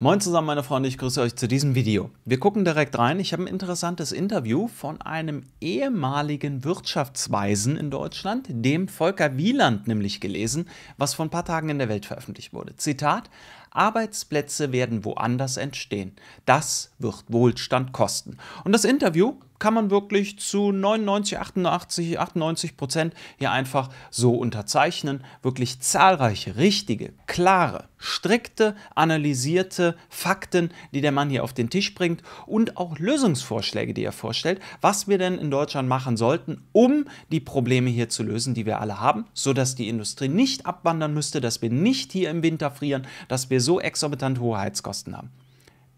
Moin zusammen, meine Freunde, ich grüße euch zu diesem Video. Wir gucken direkt rein. Ich habe ein interessantes Interview von einem ehemaligen Wirtschaftsweisen in Deutschland, dem Volker Wieland nämlich gelesen, was vor ein paar Tagen in der Welt veröffentlicht wurde. Zitat, Arbeitsplätze werden woanders entstehen. Das wird Wohlstand kosten. Und das Interview kann man wirklich zu 99, 88, 98 Prozent hier einfach so unterzeichnen. Wirklich zahlreiche, richtige, klare, strikte, analysierte Fakten, die der Mann hier auf den Tisch bringt und auch Lösungsvorschläge, die er vorstellt, was wir denn in Deutschland machen sollten, um die Probleme hier zu lösen, die wir alle haben, sodass die Industrie nicht abwandern müsste, dass wir nicht hier im Winter frieren, dass wir so exorbitant hohe Heizkosten haben.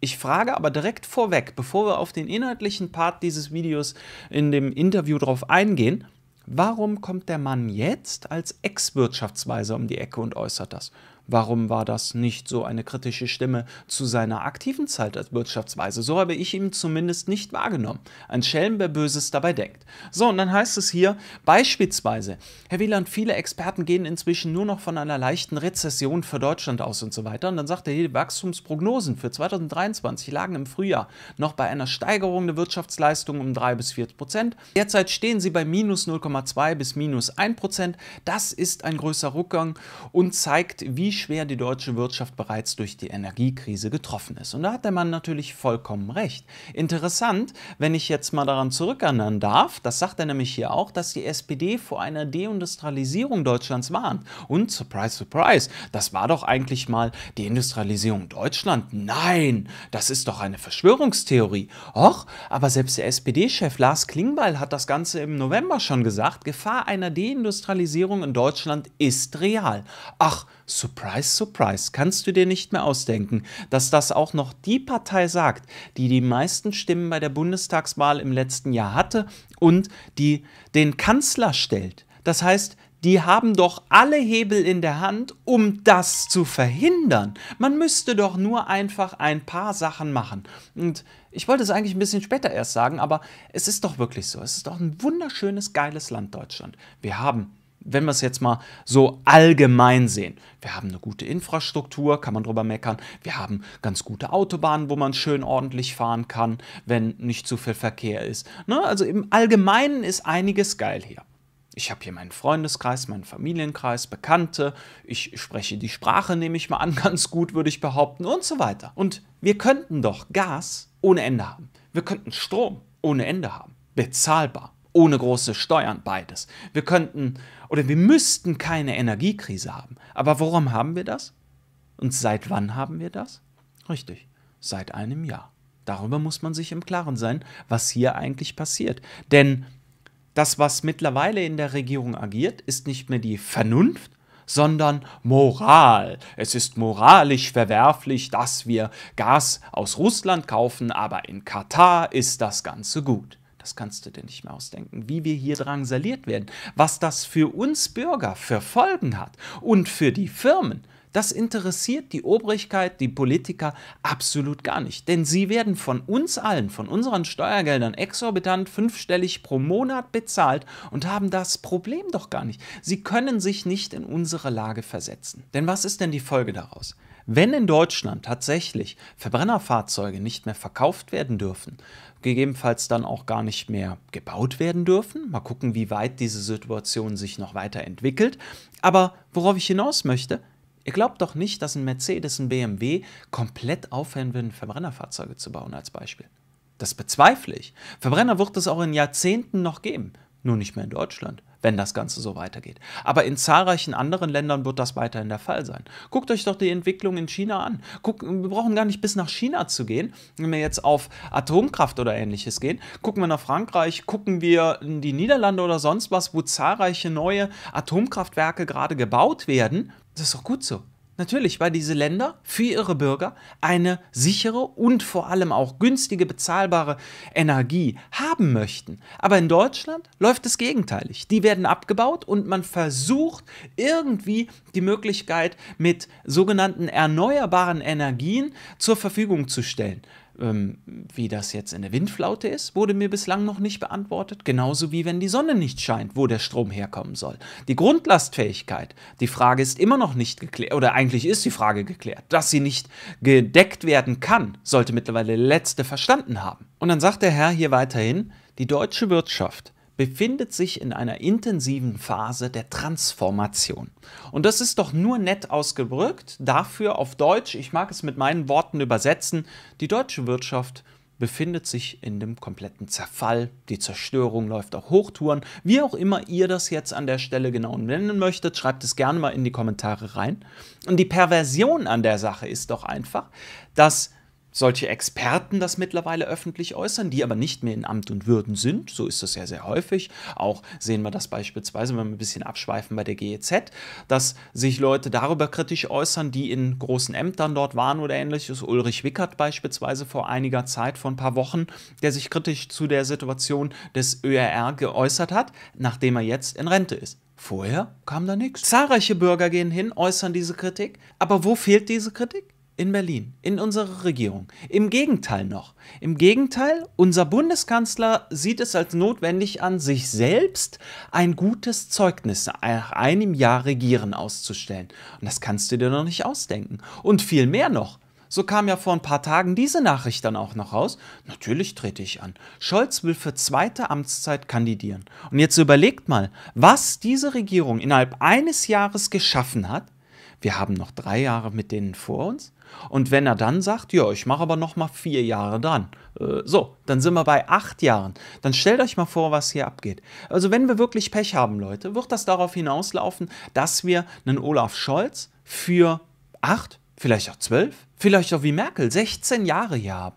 Ich frage aber direkt vorweg, bevor wir auf den inhaltlichen Part dieses Videos in dem Interview drauf eingehen, warum kommt der Mann jetzt als Ex-Wirtschaftsweiser um die Ecke und äußert das? Warum war das nicht so eine kritische Stimme zu seiner aktiven Zeit als Wirtschaftsweise? So habe ich ihn zumindest nicht wahrgenommen. Ein Schelm, wer Böses dabei denkt. So, und dann heißt es hier beispielsweise, Herr Wieland, viele Experten gehen inzwischen nur noch von einer leichten Rezession für Deutschland aus und so weiter. Und dann sagt er, die Wachstumsprognosen für 2023 lagen im Frühjahr noch bei einer Steigerung der Wirtschaftsleistung um 3 bis 4 Prozent. Derzeit stehen sie bei minus 0,2 bis minus 1 Prozent. Das ist ein größer Rückgang und zeigt, wie schwer die deutsche Wirtschaft bereits durch die Energiekrise getroffen ist. Und da hat der Mann natürlich vollkommen recht. Interessant, wenn ich jetzt mal daran zurückerinnern darf, das sagt er nämlich hier auch, dass die SPD vor einer Deindustrialisierung Deutschlands warnt. Und surprise, surprise, das war doch eigentlich mal Deindustrialisierung Industrialisierung Deutschland. Nein, das ist doch eine Verschwörungstheorie. Och, aber selbst der SPD-Chef Lars Klingbeil hat das Ganze im November schon gesagt, Gefahr einer Deindustrialisierung in Deutschland ist real. Ach, Surprise, surprise, kannst du dir nicht mehr ausdenken, dass das auch noch die Partei sagt, die die meisten Stimmen bei der Bundestagswahl im letzten Jahr hatte und die den Kanzler stellt. Das heißt, die haben doch alle Hebel in der Hand, um das zu verhindern. Man müsste doch nur einfach ein paar Sachen machen. Und ich wollte es eigentlich ein bisschen später erst sagen, aber es ist doch wirklich so. Es ist doch ein wunderschönes, geiles Land Deutschland. Wir haben wenn wir es jetzt mal so allgemein sehen. Wir haben eine gute Infrastruktur, kann man drüber meckern. Wir haben ganz gute Autobahnen, wo man schön ordentlich fahren kann, wenn nicht zu viel Verkehr ist. Ne? Also im Allgemeinen ist einiges geil hier. Ich habe hier meinen Freundeskreis, meinen Familienkreis, Bekannte, ich spreche die Sprache, nehme ich mal an, ganz gut, würde ich behaupten, und so weiter. Und wir könnten doch Gas ohne Ende haben. Wir könnten Strom ohne Ende haben. Bezahlbar ohne große Steuern, beides. Wir könnten oder wir müssten keine Energiekrise haben. Aber warum haben wir das? Und seit wann haben wir das? Richtig, seit einem Jahr. Darüber muss man sich im Klaren sein, was hier eigentlich passiert. Denn das, was mittlerweile in der Regierung agiert, ist nicht mehr die Vernunft, sondern Moral. Es ist moralisch verwerflich, dass wir Gas aus Russland kaufen, aber in Katar ist das Ganze gut das kannst du dir nicht mehr ausdenken, wie wir hier drangsaliert werden, was das für uns Bürger für Folgen hat und für die Firmen. Das interessiert die Obrigkeit, die Politiker absolut gar nicht. Denn sie werden von uns allen, von unseren Steuergeldern exorbitant fünfstellig pro Monat bezahlt und haben das Problem doch gar nicht. Sie können sich nicht in unsere Lage versetzen. Denn was ist denn die Folge daraus? Wenn in Deutschland tatsächlich Verbrennerfahrzeuge nicht mehr verkauft werden dürfen, gegebenenfalls dann auch gar nicht mehr gebaut werden dürfen, mal gucken, wie weit diese Situation sich noch weiter entwickelt. Aber worauf ich hinaus möchte, Ihr glaubt doch nicht, dass ein Mercedes, ein BMW komplett aufhören würden, Verbrennerfahrzeuge zu bauen als Beispiel. Das bezweifle ich. Verbrenner wird es auch in Jahrzehnten noch geben, nur nicht mehr in Deutschland wenn das Ganze so weitergeht. Aber in zahlreichen anderen Ländern wird das weiterhin der Fall sein. Guckt euch doch die Entwicklung in China an. Guck, wir brauchen gar nicht bis nach China zu gehen, wenn wir jetzt auf Atomkraft oder ähnliches gehen. Gucken wir nach Frankreich, gucken wir in die Niederlande oder sonst was, wo zahlreiche neue Atomkraftwerke gerade gebaut werden. Das ist doch gut so. Natürlich, weil diese Länder für ihre Bürger eine sichere und vor allem auch günstige bezahlbare Energie haben möchten. Aber in Deutschland läuft es gegenteilig. Die werden abgebaut und man versucht irgendwie die Möglichkeit mit sogenannten erneuerbaren Energien zur Verfügung zu stellen. Ähm, wie das jetzt in der Windflaute ist, wurde mir bislang noch nicht beantwortet, genauso wie wenn die Sonne nicht scheint, wo der Strom herkommen soll. Die Grundlastfähigkeit, die Frage ist immer noch nicht geklärt, oder eigentlich ist die Frage geklärt, dass sie nicht gedeckt werden kann, sollte mittlerweile der Letzte verstanden haben. Und dann sagt der Herr hier weiterhin, die deutsche Wirtschaft befindet sich in einer intensiven Phase der Transformation. Und das ist doch nur nett ausgedrückt, dafür auf Deutsch, ich mag es mit meinen Worten übersetzen, die deutsche Wirtschaft befindet sich in dem kompletten Zerfall. Die Zerstörung läuft auf Hochtouren. Wie auch immer ihr das jetzt an der Stelle genau nennen möchtet, schreibt es gerne mal in die Kommentare rein. Und die Perversion an der Sache ist doch einfach, dass solche Experten das mittlerweile öffentlich äußern, die aber nicht mehr in Amt und Würden sind. So ist das ja sehr häufig. Auch sehen wir das beispielsweise, wenn wir ein bisschen abschweifen bei der GEZ, dass sich Leute darüber kritisch äußern, die in großen Ämtern dort waren oder ähnliches. Ulrich Wickert beispielsweise vor einiger Zeit, vor ein paar Wochen, der sich kritisch zu der Situation des ÖRR geäußert hat, nachdem er jetzt in Rente ist. Vorher kam da nichts. Zahlreiche Bürger gehen hin, äußern diese Kritik. Aber wo fehlt diese Kritik? in Berlin, in unserer Regierung. Im Gegenteil noch. Im Gegenteil, unser Bundeskanzler sieht es als notwendig an, sich selbst ein gutes Zeugnis nach einem Jahr Regieren auszustellen. Und das kannst du dir noch nicht ausdenken. Und viel mehr noch. So kam ja vor ein paar Tagen diese Nachricht dann auch noch raus. Natürlich trete ich an. Scholz will für zweite Amtszeit kandidieren. Und jetzt überlegt mal, was diese Regierung innerhalb eines Jahres geschaffen hat. Wir haben noch drei Jahre mit denen vor uns. Und wenn er dann sagt, ja, ich mache aber noch mal vier Jahre dran, äh, so, dann sind wir bei acht Jahren. Dann stellt euch mal vor, was hier abgeht. Also wenn wir wirklich Pech haben, Leute, wird das darauf hinauslaufen, dass wir einen Olaf Scholz für acht, vielleicht auch zwölf, vielleicht auch wie Merkel 16 Jahre hier haben.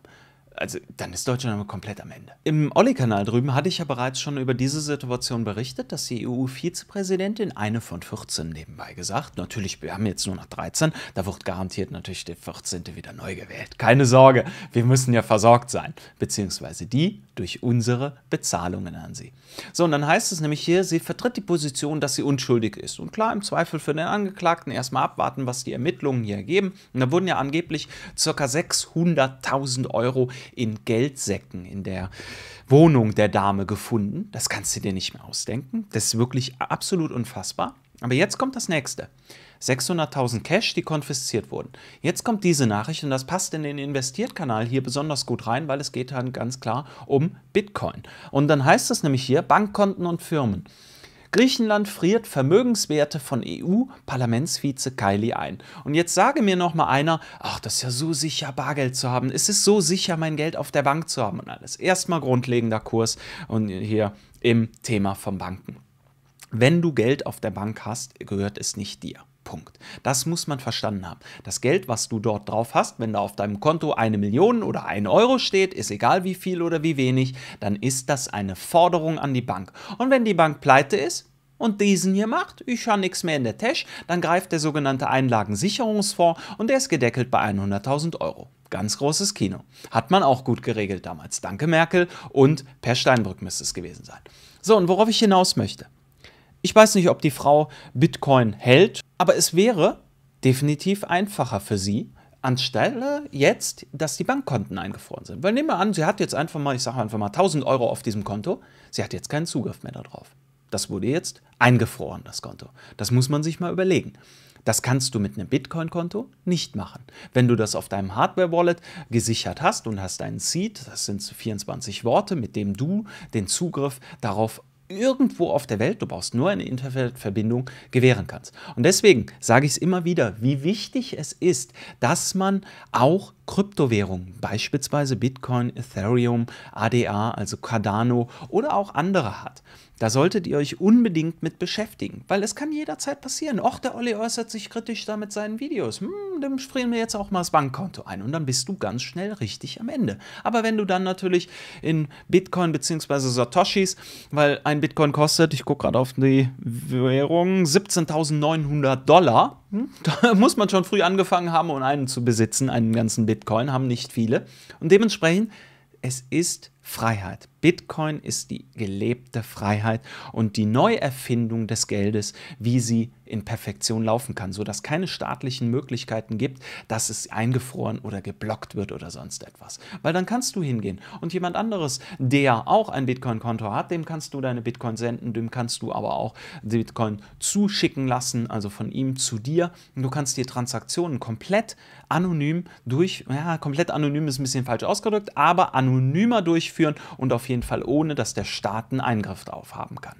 Also dann ist Deutschland aber komplett am Ende. Im Olli-Kanal drüben hatte ich ja bereits schon über diese Situation berichtet, dass die EU-Vizepräsidentin eine von 14 nebenbei gesagt. Natürlich, wir haben jetzt nur noch 13, da wird garantiert natürlich der 14. wieder neu gewählt. Keine Sorge, wir müssen ja versorgt sein. Beziehungsweise die durch unsere Bezahlungen an sie. So, und dann heißt es nämlich hier, sie vertritt die Position, dass sie unschuldig ist. Und klar, im Zweifel für den Angeklagten erstmal abwarten, was die Ermittlungen hier ergeben. Und da wurden ja angeblich ca. 600.000 Euro in Geldsäcken in der Wohnung der Dame gefunden. Das kannst du dir nicht mehr ausdenken. Das ist wirklich absolut unfassbar. Aber jetzt kommt das nächste. 600.000 Cash, die konfisziert wurden. Jetzt kommt diese Nachricht und das passt in den Investiert-Kanal hier besonders gut rein, weil es geht dann ganz klar um Bitcoin. Und dann heißt es nämlich hier Bankkonten und Firmen. Griechenland friert Vermögenswerte von EU-Parlamentsvize Kylie ein. Und jetzt sage mir noch mal einer, ach, das ist ja so sicher, Bargeld zu haben. Es ist so sicher, mein Geld auf der Bank zu haben und alles. Erstmal grundlegender Kurs und hier im Thema von Banken. Wenn du Geld auf der Bank hast, gehört es nicht dir. Punkt. Das muss man verstanden haben. Das Geld, was du dort drauf hast, wenn da auf deinem Konto eine Million oder ein Euro steht, ist egal wie viel oder wie wenig, dann ist das eine Forderung an die Bank. Und wenn die Bank pleite ist, und diesen hier macht, ich habe nichts mehr in der Tasche, dann greift der sogenannte Einlagensicherungsfonds und der ist gedeckelt bei 100.000 Euro. Ganz großes Kino. Hat man auch gut geregelt damals. Danke Merkel und Per Steinbrück müsste es gewesen sein. So, und worauf ich hinaus möchte. Ich weiß nicht, ob die Frau Bitcoin hält aber es wäre definitiv einfacher für sie, anstelle jetzt, dass die Bankkonten eingefroren sind. Weil nehmen wir an, sie hat jetzt einfach mal, ich sage einfach mal 1000 Euro auf diesem Konto, sie hat jetzt keinen Zugriff mehr darauf. Das wurde jetzt eingefroren, das Konto. Das muss man sich mal überlegen. Das kannst du mit einem Bitcoin-Konto nicht machen. Wenn du das auf deinem Hardware-Wallet gesichert hast und hast einen Seed, das sind 24 Worte, mit dem du den Zugriff darauf irgendwo auf der Welt, du brauchst nur eine Internetverbindung, gewähren kannst. Und deswegen sage ich es immer wieder, wie wichtig es ist, dass man auch Kryptowährungen, beispielsweise Bitcoin, Ethereum, ADA, also Cardano oder auch andere hat. Da solltet ihr euch unbedingt mit beschäftigen, weil es kann jederzeit passieren. Och, der Olli äußert sich kritisch da mit seinen Videos. Hm, dem frieren wir jetzt auch mal das Bankkonto ein und dann bist du ganz schnell richtig am Ende. Aber wenn du dann natürlich in Bitcoin bzw. Satoshis, weil ein Bitcoin kostet, ich gucke gerade auf die Währung, 17.900 Dollar, hm, da muss man schon früh angefangen haben, um einen zu besitzen, einen ganzen Bitcoin, haben nicht viele. Und dementsprechend, es ist Freiheit. Bitcoin ist die gelebte Freiheit und die Neuerfindung des Geldes, wie sie in Perfektion laufen kann, sodass keine staatlichen Möglichkeiten gibt, dass es eingefroren oder geblockt wird oder sonst etwas. Weil dann kannst du hingehen und jemand anderes, der auch ein Bitcoin-Konto hat, dem kannst du deine Bitcoin senden, dem kannst du aber auch Bitcoin zuschicken lassen, also von ihm zu dir. du kannst dir Transaktionen komplett anonym durch, ja, komplett anonym ist ein bisschen falsch ausgedrückt, aber anonymer durchführen durchführen und auf jeden Fall ohne, dass der Staat einen Eingriff drauf haben kann.